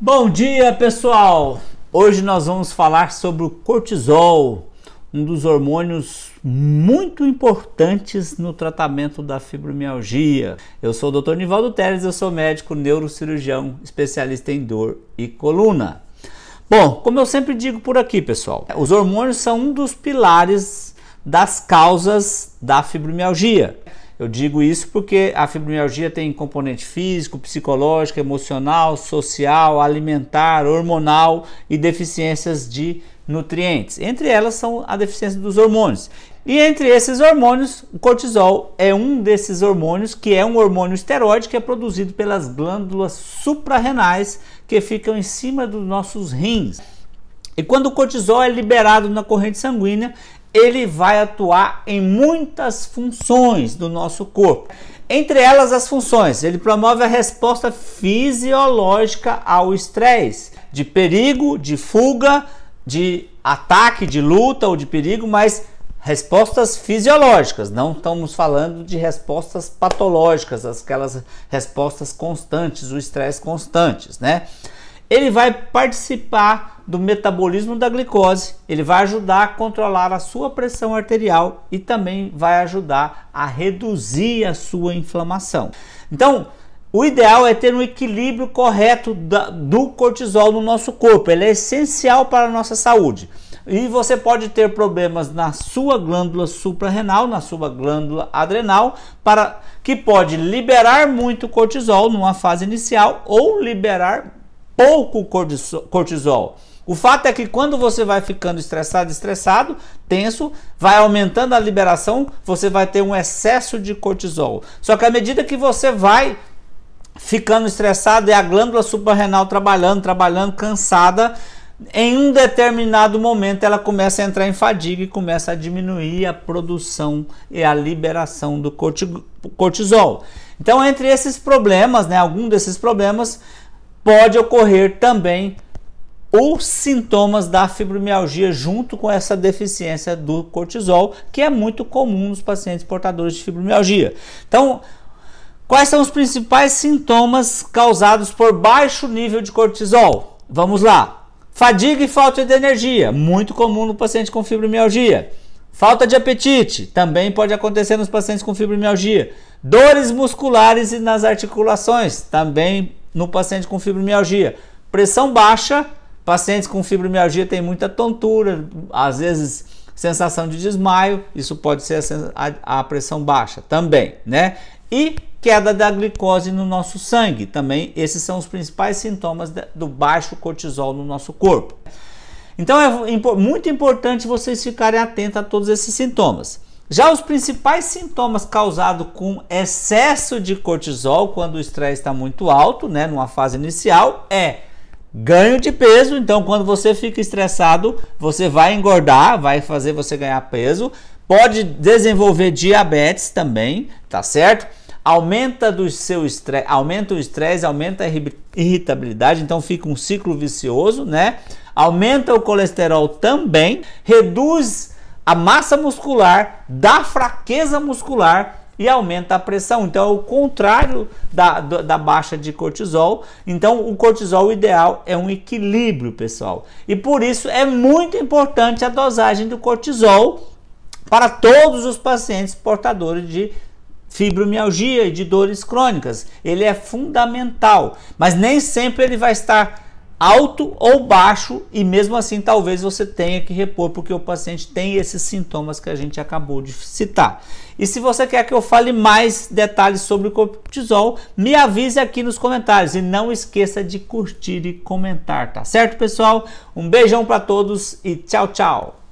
Bom dia, pessoal! Hoje nós vamos falar sobre o cortisol, um dos hormônios muito importantes no tratamento da fibromialgia. Eu sou o Dr. Nivaldo Teles, eu sou médico neurocirurgião, especialista em dor e coluna. Bom, como eu sempre digo por aqui, pessoal, os hormônios são um dos pilares das causas da fibromialgia. Eu digo isso porque a fibromialgia tem componente físico, psicológico, emocional, social, alimentar, hormonal e deficiências de nutrientes. Entre elas são a deficiência dos hormônios. E entre esses hormônios, o cortisol é um desses hormônios, que é um hormônio esteroide que é produzido pelas glândulas suprarrenais que ficam em cima dos nossos rins. E quando o cortisol é liberado na corrente sanguínea, ele vai atuar em muitas funções do nosso corpo. Entre elas, as funções: ele promove a resposta fisiológica ao estresse, de perigo, de fuga, de ataque, de luta ou de perigo, mas respostas fisiológicas, não estamos falando de respostas patológicas, aquelas respostas constantes, o estresse constantes, né? Ele vai participar do metabolismo da glicose. Ele vai ajudar a controlar a sua pressão arterial e também vai ajudar a reduzir a sua inflamação. Então, o ideal é ter um equilíbrio correto da, do cortisol no nosso corpo. Ele é essencial para a nossa saúde. E você pode ter problemas na sua glândula suprarrenal, na sua glândula adrenal, para que pode liberar muito cortisol numa fase inicial ou liberar pouco cortisol. O fato é que quando você vai ficando estressado, estressado, tenso, vai aumentando a liberação, você vai ter um excesso de cortisol. Só que à medida que você vai ficando estressado, é a glândula suprarrenal trabalhando, trabalhando, cansada, em um determinado momento ela começa a entrar em fadiga e começa a diminuir a produção e a liberação do cortisol. Então, entre esses problemas, né, algum desses problemas pode ocorrer também os sintomas da fibromialgia junto com essa deficiência do cortisol, que é muito comum nos pacientes portadores de fibromialgia. Então, quais são os principais sintomas causados por baixo nível de cortisol? Vamos lá. Fadiga e falta de energia, muito comum no paciente com fibromialgia. Falta de apetite, também pode acontecer nos pacientes com fibromialgia. Dores musculares e nas articulações, também no paciente com fibromialgia. Pressão baixa Pacientes com fibromialgia têm muita tontura, às vezes sensação de desmaio, isso pode ser a, a, pressão baixa também, né? E queda da glicose no nosso sangue também, esses são os principais sintomas do baixo cortisol no nosso corpo. Então é muito importante vocês ficarem atentos a todos esses sintomas. Já os principais sintomas causados com excesso de cortisol, quando o estresse está muito alto, né, numa fase inicial, é ganho de peso. Então, quando você fica estressado, você vai engordar, vai fazer você ganhar peso, pode desenvolver diabetes também, tá certo? Aumenta do seu estresse, aumenta o estresse, aumenta a irritabilidade, então fica um ciclo vicioso, né? Aumenta o colesterol também, reduz a massa muscular, dá fraqueza muscular e aumenta a pressão. Então é o contrário da, da baixa de cortisol. Então o cortisol ideal é um equilíbrio, pessoal. E por isso é muito importante a dosagem do cortisol para todos os pacientes portadores de fibromialgia e de dores crônicas. Ele é fundamental, mas nem sempre ele vai estar alto ou baixo e mesmo assim talvez você tenha que repor porque o paciente tem esses sintomas que a gente acabou de citar. E se você quer que eu fale mais detalhes sobre o cortisol, me avise aqui nos comentários e não esqueça de curtir e comentar, tá certo, pessoal? Um beijão para todos e tchau, tchau.